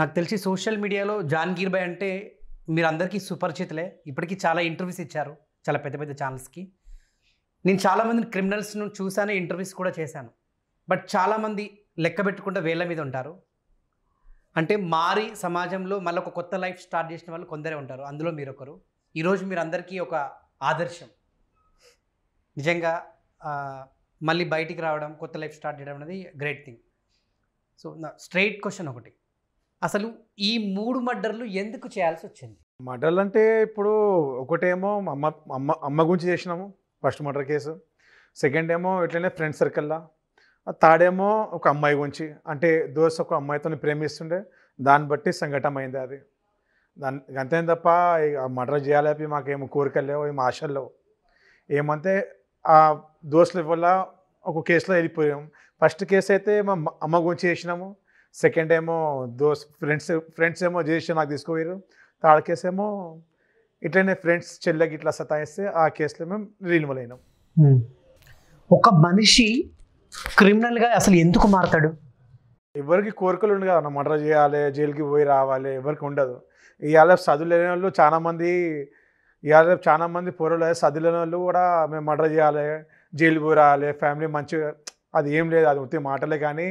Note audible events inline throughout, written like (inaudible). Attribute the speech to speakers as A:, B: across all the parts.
A: నాకు తెలిసి సోషల్ మీడియాలో జాన్గీర్ బాయ్ అంటే మీరు అందరికీ సుపరిచితులే ఇప్పటికీ చాలా ఇంటర్వ్యూస్ ఇచ్చారు చాలా పెద్ద పెద్ద ఛానల్స్కి నేను చాలామందిని క్రిమినల్స్ను చూశాను ఇంటర్వ్యూస్ కూడా చేశాను బట్ చాలామంది లెక్క పెట్టుకుంటే వేళ్ళ మీద ఉంటారు అంటే మారి సమాజంలో మళ్ళీ ఒక కొత్త లైఫ్ స్టార్ట్ చేసిన వాళ్ళు కొందరే ఉంటారు అందులో మీరు ఒకరు ఈరోజు మీరు అందరికీ ఒక ఆదర్శం నిజంగా మళ్ళీ బయటికి రావడం కొత్త లైఫ్ స్టార్ట్ చేయడం అనేది గ్రేట్ థింగ్ సో నా స్ట్రైట్ క్వశ్చన్ ఒకటి అసలు ఈ మూడు మర్డర్లు ఎందుకు చేయాల్సి వచ్చింది
B: మర్డర్లు అంటే ఇప్పుడు ఒకటేమో అమ్మ అమ్మ అమ్మ గురించి చేసినాము ఫస్ట్ మర్డర్ కేసు సెకండ్ ఏమో ఇట్లనే ఫ్రెండ్ సర్కిల్లా ఏమో ఒక అమ్మాయి గురించి అంటే దోస్ ఒక అమ్మాయితో ప్రేమిస్తుండే దాన్ని బట్టి సంఘటన అయింది అది దాని అంతేం తప్ప మర్డర్ చేయాలి మాకేం కోరికలు లేవు ఏం ఆశలు లేవు ఏమంటే ఆ దోస్తుల వల్ల ఒక కేసులో వెళ్ళిపోయాము ఫస్ట్ కేసు అయితే మా అమ్మ గురించి చేసినాము సెకండ్ ఏమో దోస్ ఫ్రెండ్స్ ఫ్రెండ్స్ ఏమో చేసి నాకు తీసుకోరు థర్డ్ కేసు ఏమో ఇట్లనే ఫ్రెండ్స్ చెల్లెకి ఇట్లా సతాయిస్తే ఆ కేసులో మేము రీల్మల్ అయినాం
A: ఒక మనిషి క్రిమినల్గా అసలు ఎందుకు మారతాడు
B: ఎవరికి కోరికలు ఉండదు కదా మర్డర్ చేయాలి జైలుకి పోయి రావాలి ఎవరికి ఉండదు ఇవాళ చదువు లేని వాళ్ళు చాలామంది ఇవాళ చాలామంది పూర్వలో చదువు లేని వాళ్ళు కూడా మేము మర్డర్ చేయాలి జైలుకి పోయి రావాలి ఫ్యామిలీ మంచిగా అది ఏం లేదు అది ఉత్తి మాటలే కానీ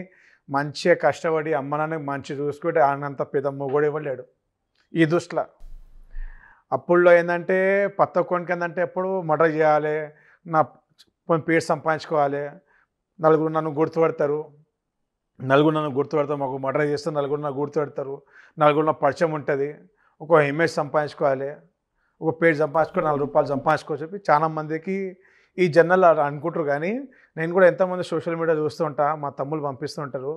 B: మంచిగా కష్టపడి అమ్మనాన్ని మంచి చూసుకుంటే ఆయనంత పెద్ద కూడా ఇవ్వలేడు ఈ దృష్టిలో అప్పుడులో ఏంటంటే పత్త కొనికి ఏంటంటే ఎప్పుడు మర్డర్ చేయాలి నా పేరు సంపాదించుకోవాలి నలుగురు నన్ను గుర్తుపెడతారు నలుగురు నన్ను గుర్తుపెడతారు మాకు మర్డర్ చేస్తే నలుగురు నాకు గుర్తుపెడతారు నలుగురు నా పరిచయం ఉంటుంది ఒక ఇమేజ్ సంపాదించుకోవాలి ఒక పేరు సంపాదించుకో నాలుగు రూపాయలు సంపాదించుకో చెప్పి చాలామందికి ఈ జనరల్ అనుకుంటారు కానీ నేను కూడా ఎంతమంది సోషల్ మీడియా చూస్తూ ఉంటా మా తమ్ముళ్ళు పంపిస్తుంటారు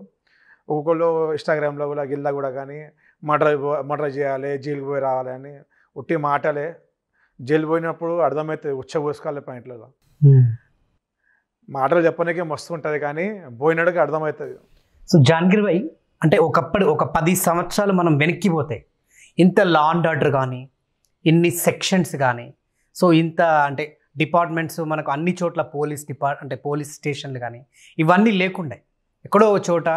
B: ఒక్కొక్కళ్ళు ఇన్స్టాగ్రామ్లో కూడా గిల్లా కూడా కానీ మర్డర్ మర్డర్ చేయాలి జైలుకి పోయి రావాలి అని ఉట్టి మాటలే జైలు పోయినప్పుడు అర్థమవుతుంది ఉచ్చ పోసుకోవాలి పాయింట్లో మాటలు చెప్పడానికి మస్తు ఉంటుంది కానీ పోయినాడుకి అర్థమవుతుంది
A: సో జాన్గిర్ భాయ్ అంటే ఒకప్పుడు ఒక పది సంవత్సరాలు మనం వెనక్కి పోతే ఇంత లా అండ్ ఆర్డర్ కానీ ఇన్ని సెక్షన్స్ కానీ సో ఇంత అంటే డిపార్ట్మెంట్స్ మనకు అన్ని చోట్ల పోలీస్ డిపార్ట్ అంటే పోలీస్ స్టేషన్లు కానీ ఇవన్నీ లేకుండే ఎక్కడో ఒక చోట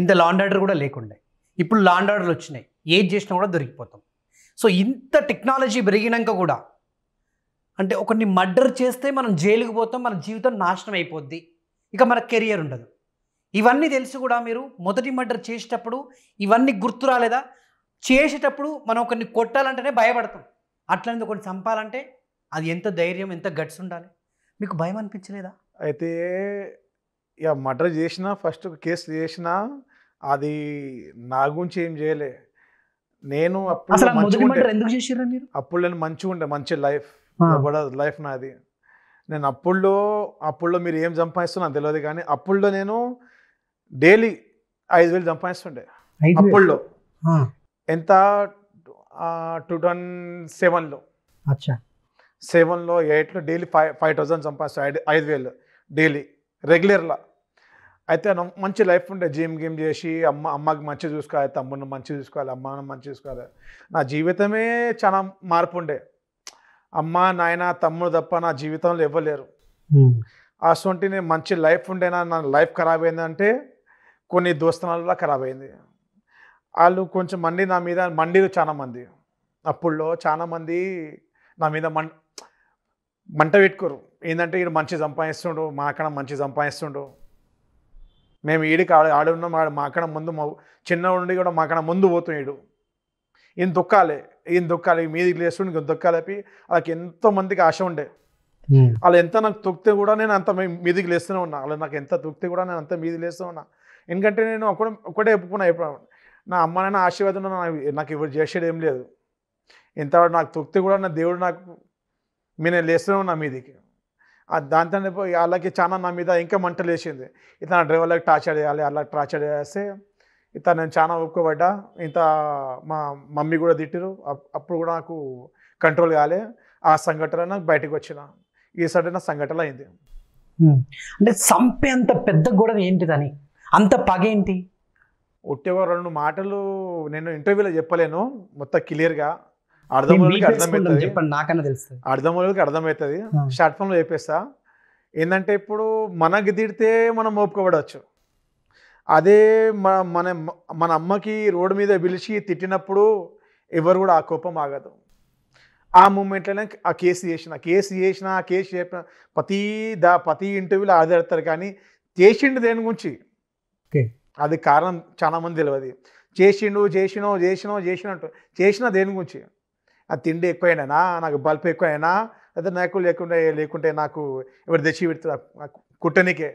A: ఇంత లాండ్ ఆర్డర్ కూడా లేకుండే ఇప్పుడు లాండ్ ఆర్డర్లు వచ్చినాయి ఏది చేసినా కూడా దొరికిపోతాం సో ఇంత టెక్నాలజీ పెరిగినాక కూడా అంటే ఒకరిని మర్డర్ చేస్తే మనం జైలుకు పోతాం మన జీవితం నాశనం అయిపోద్ది ఇక మన కెరియర్ ఉండదు ఇవన్నీ తెలిసి కూడా మీరు మొదటి మర్డర్ చేసేటప్పుడు ఇవన్నీ గుర్తు రాలేదా చేసేటప్పుడు మనం ఒకరిని కొట్టాలంటేనే భయపడతాం అట్లనేది ఒకరిని చంపాలంటే అది ఎంత ధైర్యం ఎంత గట్స్ ఉండాలి మీకు భయం అనిపించలేదా
B: అయితే ఇక మర్డర్ చేసిన ఫస్ట్ కేసు చేసిన అది నా గురించి ఏం చేయలే నేను అప్పుడు అప్పుడు నేను మంచిగా ఉండే మంచి లైఫ్ లైఫ్ నాది నేను అప్పుడులో అప్పుడులో మీరు ఏం సంపాదిస్తున్నా తెలియదు కానీ అప్పుడులో నేను డైలీ ఐదు వేలు సంపాదిస్తుండే అప్పుడులో ఎంత టూ థౌజండ్ సెవెన్లో అచ్చా సెవెన్లో ఎయిట్లో డైలీ ఫైవ్ ఫైవ్ థౌసండ్ సంపాదిస్తాయి ఐదు ఐదు వేలు డైలీ రెగ్యులర్లా అయితే మంచి లైఫ్ ఉండే జిమ్ గిమ్ చేసి అమ్మ అమ్మకి మంచి చూసుకోవాలి తమ్ముడిని మంచి చూసుకోవాలి అమ్మని మంచి చూసుకోవాలి నా జీవితమే చాలా మార్పు ఉండే అమ్మ నాయన తమ్ముడు తప్ప నా జీవితంలో ఇవ్వలేరు అటువంటి నేను మంచి లైఫ్ ఉండేనా నా లైఫ్ ఖరాబ్ అయిందంటే కొన్ని దోస్తనాలలో ఖరాబ్ అయింది వాళ్ళు కొంచెం మండి నా మీద మండిలు చాలా మంది అప్పుడులో చాలామంది నా మీద మం మంట పెట్టుకోరు ఏంటంటే ఈడు మంచి సంపాదిస్తుండు మా అక్కడ మంచి సంపాదిస్తుండు మేము ఈడికి ఆడ ఆడ ఉన్నాం మా అక్కడ ముందు మా చిన్న ఉండి కూడా మా అక్కడ ముందు పోతున్నాడు ఈయన దొక్కాలి ఈయన దుఃఖాలి మీద ఇల్లు వేస్తుండే దొక్కాలి వాళ్ళకి ఎంతో మందికి ఆశ ఉండే వాళ్ళు ఎంత నాకు తొక్కితే కూడా నేను అంత మీదికి లేస్తూనే ఉన్నా వాళ్ళు నాకు ఎంత తొక్తే కూడా నేను అంత మీది లేస్తూ ఉన్నా ఎందుకంటే నేను ఒకటే ఒకటే ఒప్పుకున్నా ఎప్పుడు నా అమ్మ ఆశీర్వాదం నాకు నాకు ఎవరు చేసేది ఏం లేదు ఎంత నాకు తొక్కితే కూడా నా దేవుడు నాకు మీ నేను లేస్తున్నాను నా మీదకి దాంతో వాళ్ళకి చాలా నా మీద ఇంకా మంటలు వేసింది ఇతను డ్రైవర్లకు టార్చర్ చేయాలి అలా టార్చర్ చేస్తే ఇతను నేను చాలా ఒప్పుకోబడ్డా ఇంత మా మమ్మీ కూడా తిట్టిరు అప్పుడు కూడా నాకు కంట్రోల్ కాలే ఆ సంఘటన నాకు బయటకు వచ్చిన ఈ సడన్ సంఘటన అయింది
A: అంటే సంపే అంత పెద్ద గొడవ దాని అంత పగ ఏంటి
B: ఒట్టేవో రెండు మాటలు నేను ఇంటర్వ్యూలో చెప్పలేను మొత్తం క్లియర్గా అర్థమవులకి అర్థమవుతుంది చెప్పండి నాకన్నా తెలుస్తుంది అర్థమవుతుంది షార్ట్ ఫామ్లో చెప్పేస్తా ఏంటంటే ఇప్పుడు మనకి తిడితే మనం మోపుకోబడవచ్చు అదే మన మన మన అమ్మకి రోడ్డు మీద పిలిచి తిట్టినప్పుడు ఎవరు కూడా ఆ కోపం ఆగదు ఆ మూమెంట్లోనే ఆ కేసు చేసిన కేసు చేసిన ఆ కేసు చెప్పిన ప్రతి దా ప్రతి ఇంటర్వ్యూలో ఆధారతారు కానీ చేసిండు దేని గురించి అది కారణం చాలామంది తెలియదు చేసిండు చేసినో చేసినో చేసినట్టు చేసిన దేని గురించి ఆ తిండి ఎక్కువైనా నాకు బల్బ్ ఎక్కువైనా లేదా నాకు లేకుండా లేకుంటే నాకు ఎవరు తెచ్చి పెడుతుంది కుట్టనికే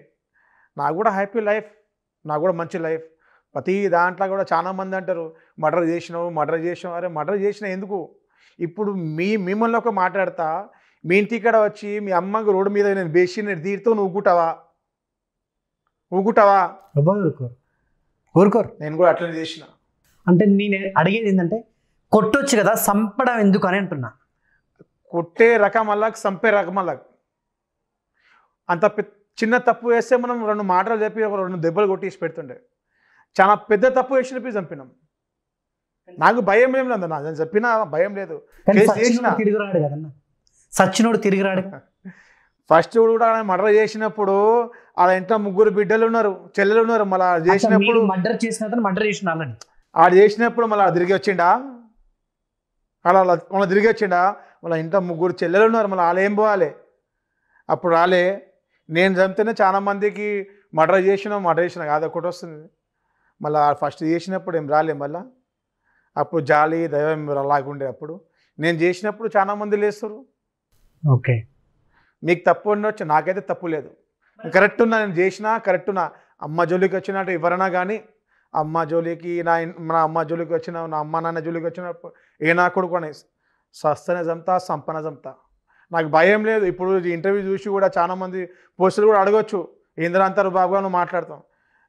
B: నాకు కూడా హ్యాపీ లైఫ్ నాకు కూడా మంచి లైఫ్ ప్రతి దాంట్లో కూడా చాలామంది అంటారు మర్డర్ చేసినావు మర్డర్ చేసినావు అరే మర్డర్ చేసినా ఎందుకు ఇప్పుడు మీ మిమ్మల్ని ఒక మాట్లాడతా మీ ఇంటికాడ వచ్చి మీ అమ్మ రోడ్డు మీద నేను బేసి నేను తీరుతో నువ్వు ఊగుటావా ఊరుకోరు నేను కూడా అట్లనే చేసిన అంటే నేను అడిగేది ఏంటంటే కొట్టొచ్చు కదా సంపడం ఎందుకు అని అంటున్నా కొట్టే రకం అలాగ సంపే రకం అలాగ అంత చిన్న తప్పు వేస్తే మనం రెండు మాటలు చెప్పి ఒక రెండు దెబ్బలు కొట్టేసి పెడుతుండే చాలా పెద్ద తప్పు వేసిన పోయి చంపినాం నాకు భయం ఏం లేదు నేను చెప్పినా భయం లేదు
A: తిరిగిరాడు
B: తిరిగి రాడు (laughs) ఫస్ట్ కూడా మర్డర్ చేసినప్పుడు వాళ్ళ ఇంట్లో ముగ్గురు బిడ్డలు ఉన్నారు చెల్లెలు ఉన్నారు మళ్ళీ చేసినప్పుడు మర్డర్
A: చేసిన మర్డర్ చేసిన
B: ఆడు చేసినప్పుడు మళ్ళీ తిరిగి వచ్చిండా అలా మళ్ళీ తిరిగి వచ్చిండా మళ్ళీ ఇంట్లో ముగ్గురు చెల్లెలు ఉన్నారు మళ్ళీ వాళ్ళు ఏం పోవాలి అప్పుడు రాలే నేను చంపితేనే చాలా మందికి మర్డర్ చేసిన మర్డర్ చేసినా కాదు ఒకటి వస్తుంది మళ్ళీ ఫస్ట్ చేసినప్పుడు ఏం రాలే మళ్ళీ అప్పుడు జాలి దైవం అలాగుండే అప్పుడు నేను చేసినప్పుడు చాలా మంది లేస్తారు ఓకే మీకు తప్పు ఉండొచ్చు నాకైతే తప్పు లేదు కరెక్ట్ ఉన్నా నేను చేసినా కరెక్ట్ ఉన్నా అమ్మ జోలికి వచ్చినట్టు ఎవరైనా కానీ అమ్మ జోలికి నా మన అమ్మ జోలికి వచ్చిన నా అమ్మ నాన్న జోలికి వచ్చినప్పుడు ఏ నా కొడుకు అనే సస్తన జంతా సంపన జంతా నాకు భయం లేదు ఇప్పుడు ఇంటర్వ్యూ చూసి కూడా చాలామంది పోస్టులు కూడా అడగొచ్చు ఇంద్ర బాబుగా నువ్వు మాట్లాడతాం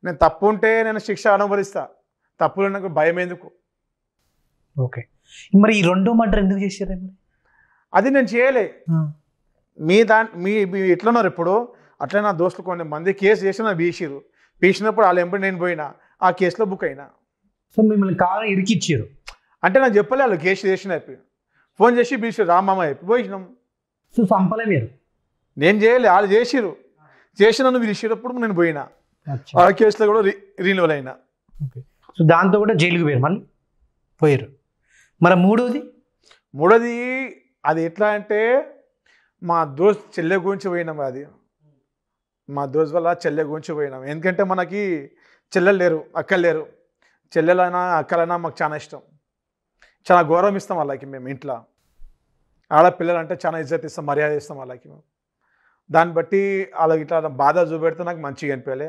B: నేను తప్పు ఉంటే నేను శిక్ష అనుభవిస్తా తప్పులు నాకు భయం ఎందుకు
A: ఓకే మరి ఈ రెండు మర్డర్ ఎందుకు చేశారు
B: అది నేను చేయలే మీ దా మీ ఎట్లున్నారు ఇప్పుడు అట్లే నా దోస్తులు మంది కేసు చేసిన నా బీసీరు పీసినప్పుడు వాళ్ళు ఎంపడి నేను పోయినా ఆ కేసులో బుక్ అయినా సో మిమ్మల్ని కాలం ఇరికిచ్చారు అంటే నాకు చెప్పలే వాళ్ళు కేసు చేసిన అయిపోయి ఫోన్ చేసి బీసీ రామామ అయిపోయి పోయినాం సో చంపలే మీరు నేను చేయలే వాళ్ళు చేసిరు చేసినను ఇచ్చేటప్పుడు నేను పోయినా ఆ కేసులో కూడా రీనువల్ అయినా సో దాంతో కూడా జైలుకి పోయారు మళ్ళీ పోయారు మరి మూడోది మూడోది అది ఎట్లా అంటే మా దోస్త్ చెల్లె గురించి పోయినాం అది మా దోస్ వల్ల చెల్లె గురించి పోయినాం ఎందుకంటే మనకి చెల్లెలు లేరు అక్కలు లేరు చెల్లెలైనా అక్కలైనా మాకు చాలా ఇష్టం చాలా గౌరవం ఇస్తాం వాళ్ళకి మేము ఇంట్లో ఆడపిల్లలు అంటే చాలా ఇజ్జత్ ఇస్తాం మర్యాద ఇస్తాం వాళ్ళకి మేము దాన్ని బట్టి వాళ్ళకి ఇట్లా బాధ చూపెడితే నాకు మంచిగా అనిపించలే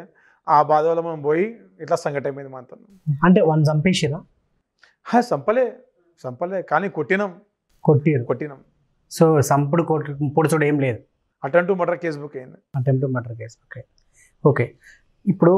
B: ఆ బాధ వల్ల మనం పోయి ఇట్లా సంఘటన మీద మాత్రం
A: అంటే వన్ చంపేసిరా
B: చంపలే చంపలే కానీ కొట్టినాం కొట్టి కొట్టినాం
A: సో సంపుడు కొట్టు చూడ ఏం లేదు
B: అటెంప్ట్ మర్డర్ కేసు బుక్ అయింది అటెంప్ట్ మర్డర్ కేసు బుక్ అయింది
A: ఓకే ఇప్పుడు